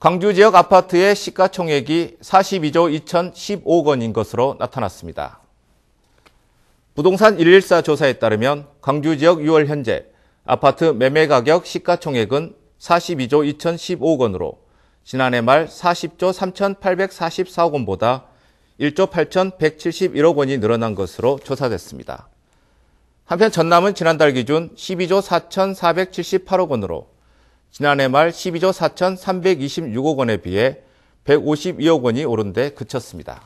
광주 지역 아파트의 시가총액이 42조 2015억 원인 것으로 나타났습니다. 부동산 114 조사에 따르면 광주 지역 6월 현재 아파트 매매 가격 시가총액은 42조 2015억 원으로 지난해 말 40조 3,844억 원보다 1조 8,171억 원이 늘어난 것으로 조사됐습니다. 한편 전남은 지난달 기준 12조 4,478억 원으로 지난해 말 12조 4,326억 원에 비해 152억 원이 오른 데 그쳤습니다.